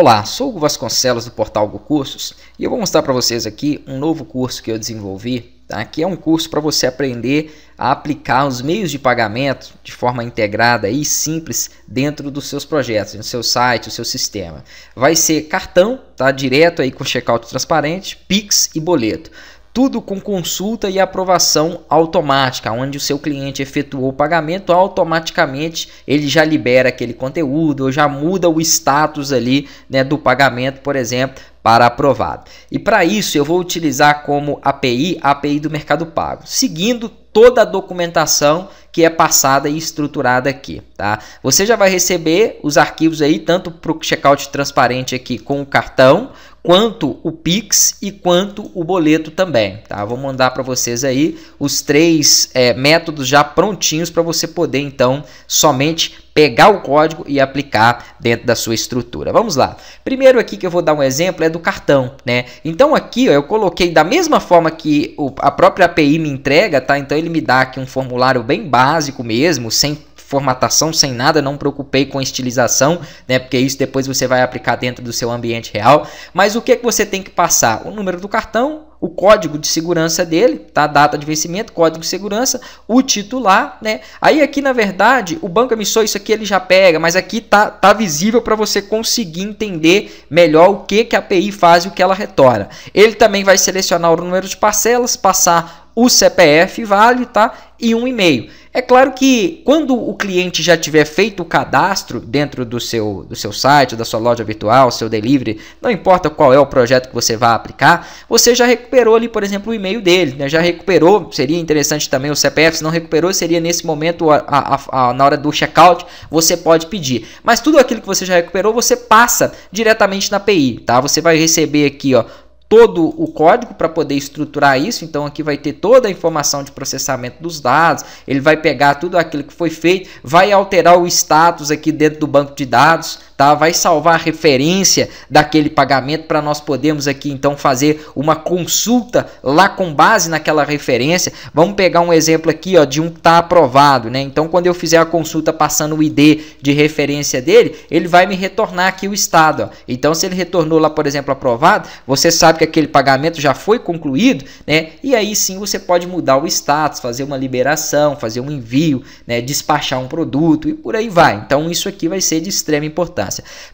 Olá, sou o Vasconcelos do portal GoCursos e eu vou mostrar para vocês aqui um novo curso que eu desenvolvi, tá? que é um curso para você aprender a aplicar os meios de pagamento de forma integrada e simples dentro dos seus projetos, no seu site, no seu sistema. Vai ser cartão, tá? direto aí com checkout transparente, Pix e boleto tudo com consulta e aprovação automática, onde o seu cliente efetuou o pagamento, automaticamente ele já libera aquele conteúdo, ou já muda o status ali né, do pagamento, por exemplo, para aprovado. E para isso eu vou utilizar como API a API do Mercado Pago, seguindo toda a documentação que é passada e estruturada aqui, tá? Você já vai receber os arquivos aí, tanto para o checkout transparente aqui com o cartão, quanto o Pix e quanto o boleto também, tá? Vou mandar para vocês aí os três é, métodos já prontinhos para você poder, então, somente pegar o código e aplicar dentro da sua estrutura. Vamos lá. Primeiro aqui que eu vou dar um exemplo é do cartão, né? Então aqui ó, eu coloquei da mesma forma que o, a própria API me entrega, tá? Então ele me dá aqui um formulário bem básico mesmo, sem formatação sem nada, não preocupei com estilização, né? Porque isso depois você vai aplicar dentro do seu ambiente real. Mas o que, é que você tem que passar? O número do cartão, o código de segurança dele, tá? Data de vencimento, código de segurança, o titular, né? Aí aqui na verdade, o banco emissor isso aqui ele já pega, mas aqui tá, tá visível para você conseguir entender melhor o que que a API faz e o que ela retorna. Ele também vai selecionar o número de parcelas, passar o CPF vale, tá? E um e-mail. É claro que quando o cliente já tiver feito o cadastro dentro do seu, do seu site, da sua loja virtual, seu delivery, não importa qual é o projeto que você vai aplicar, você já recuperou ali, por exemplo, o e-mail dele, né? já recuperou, seria interessante também o CPF, se não recuperou, seria nesse momento, a, a, a, na hora do checkout, você pode pedir. Mas tudo aquilo que você já recuperou, você passa diretamente na API, tá? Você vai receber aqui, ó, todo o código para poder estruturar isso. Então aqui vai ter toda a informação de processamento dos dados, ele vai pegar tudo aquilo que foi feito, vai alterar o status aqui dentro do banco de dados tá? Vai salvar a referência daquele pagamento para nós podermos aqui então fazer uma consulta lá com base naquela referência. Vamos pegar um exemplo aqui, ó, de um que tá aprovado, né? Então quando eu fizer a consulta passando o ID de referência dele, ele vai me retornar aqui o estado, ó. Então se ele retornou lá, por exemplo, aprovado, você sabe que aquele pagamento já foi concluído, né? E aí sim você pode mudar o status, fazer uma liberação, fazer um envio, né, despachar um produto e por aí vai. Então isso aqui vai ser de extrema importância.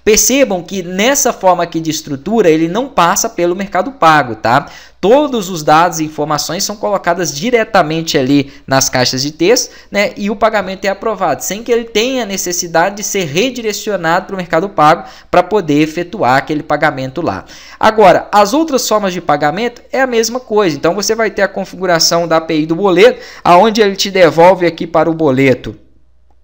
Percebam que nessa forma aqui de estrutura, ele não passa pelo mercado pago, tá? Todos os dados e informações são colocadas diretamente ali nas caixas de texto, né? E o pagamento é aprovado, sem que ele tenha necessidade de ser redirecionado para o mercado pago para poder efetuar aquele pagamento lá. Agora, as outras formas de pagamento é a mesma coisa. Então você vai ter a configuração da API do boleto, aonde ele te devolve aqui para o boleto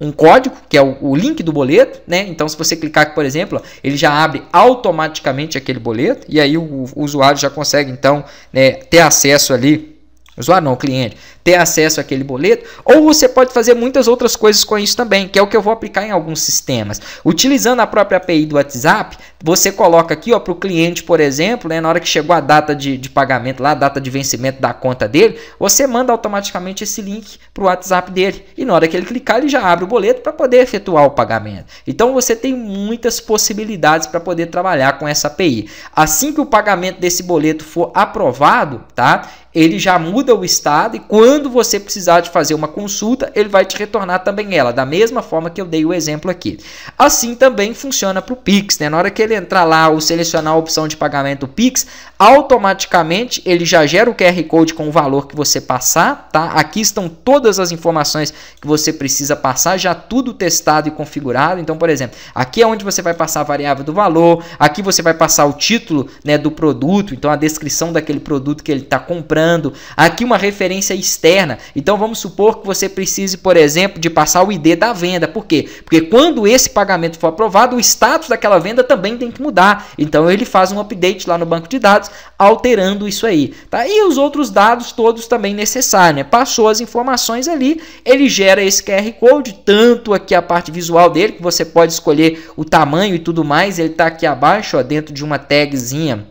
um código, que é o, o, link do boleto, né? Então, se você clicar, por exemplo, ele já abre automaticamente aquele boleto, e aí o, o usuário já consegue, então, né, ter acesso ali. Usuário não, cliente, ter acesso àquele boleto, ou você pode fazer muitas outras coisas com isso também, que é o que eu vou aplicar em alguns sistemas. Utilizando a própria API do WhatsApp, você coloca aqui para o cliente, por exemplo, né, na hora que chegou a data de, de pagamento, lá, a data de vencimento da conta dele, você manda automaticamente esse link para o WhatsApp dele. E na hora que ele clicar, ele já abre o boleto para poder efetuar o pagamento. Então você tem muitas possibilidades para poder trabalhar com essa API. Assim que o pagamento desse boleto for aprovado, tá? Ele já muda o estado e quando quando você precisar de fazer uma consulta, ele vai te retornar também ela, da mesma forma que eu dei o exemplo aqui. Assim também funciona para o Pix, né? Na hora que ele entrar lá ou selecionar a opção de pagamento Pix, automaticamente ele já gera o QR Code com o valor que você passar, tá? Aqui estão todas as informações que você precisa passar, já tudo testado e configurado. Então, por exemplo, aqui é onde você vai passar a variável do valor, aqui você vai passar o título, né, do produto, então a descrição daquele produto que ele está comprando, aqui uma referência externa externa. Então vamos supor que você precise, por exemplo, de passar o ID da venda. Por quê? Porque quando esse pagamento for aprovado, o status daquela venda também tem que mudar. Então ele faz um update lá no banco de dados, alterando isso aí. Tá? E os outros dados todos também necessários. Né? Passou as informações ali, ele gera esse QR Code, tanto aqui a parte visual dele, que você pode escolher o tamanho e tudo mais. Ele está aqui abaixo, ó, dentro de uma tagzinha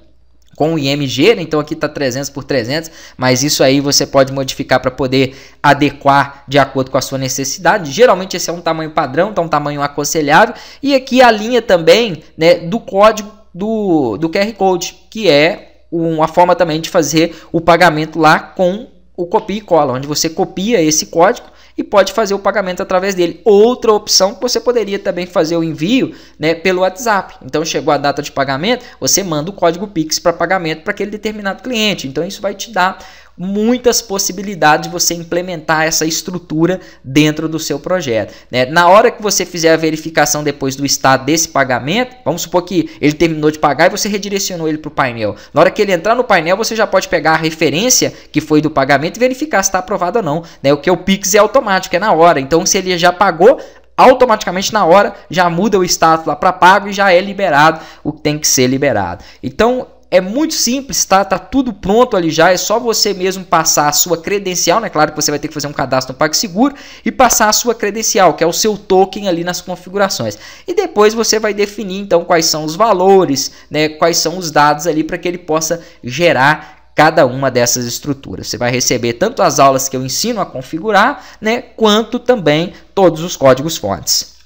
com o IMG, né? então aqui está 300 por 300, mas isso aí você pode modificar para poder adequar de acordo com a sua necessidade. Geralmente esse é um tamanho padrão, então um tamanho aconselhável, e aqui a linha também né, do código do, do QR Code, que é uma forma também de fazer o pagamento lá com o copia e cola, onde você copia esse código e pode fazer o pagamento através dele. Outra opção que você poderia também fazer o envio né, pelo WhatsApp. Então chegou a data de pagamento, você manda o código Pix para pagamento para aquele determinado cliente. Então isso vai te dar muitas possibilidades de você implementar essa estrutura dentro do seu projeto. Né? Na hora que você fizer a verificação depois do estado desse pagamento, vamos supor que ele terminou de pagar e você redirecionou ele para o painel. Na hora que ele entrar no painel, você já pode pegar a referência que foi do pagamento e verificar se está aprovado ou não. Né? O que é o Pix é automático, é na hora. Então, se ele já pagou, automaticamente na hora já muda o status lá para pago e já é liberado o que tem que ser liberado. Então, é muito simples, tá? Tá tudo pronto ali já, é só você mesmo passar a sua credencial, né? Claro que você vai ter que fazer um cadastro no PagSeguro e passar a sua credencial, que é o seu token ali nas configurações. E depois você vai definir então quais são os valores, né? Quais são os dados ali para que ele possa gerar cada uma dessas estruturas. Você vai receber tanto as aulas que eu ensino a configurar, né, quanto também todos os códigos fontes.